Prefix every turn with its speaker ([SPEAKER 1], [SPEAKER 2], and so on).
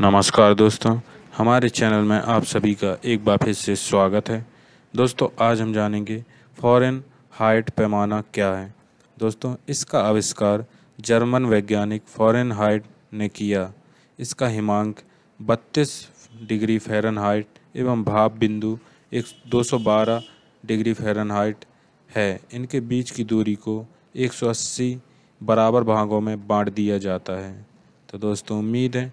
[SPEAKER 1] नमस्कार दोस्तों हमारे चैनल में आप सभी का एक बार फिर से स्वागत है दोस्तों आज हम जानेंगे फॉरेन हाइट पैमाना क्या है दोस्तों इसका आविष्कार जर्मन वैज्ञानिक फॉरेन हाइट ने किया इसका हिमांक 32 डिग्री फेरन हाइट एवं भाप बिंदु एक दो डिग्री फेरन हाइट है इनके बीच की दूरी को 180 बराबर भागों में बांट दिया जाता है तो दोस्तों उम्मीद है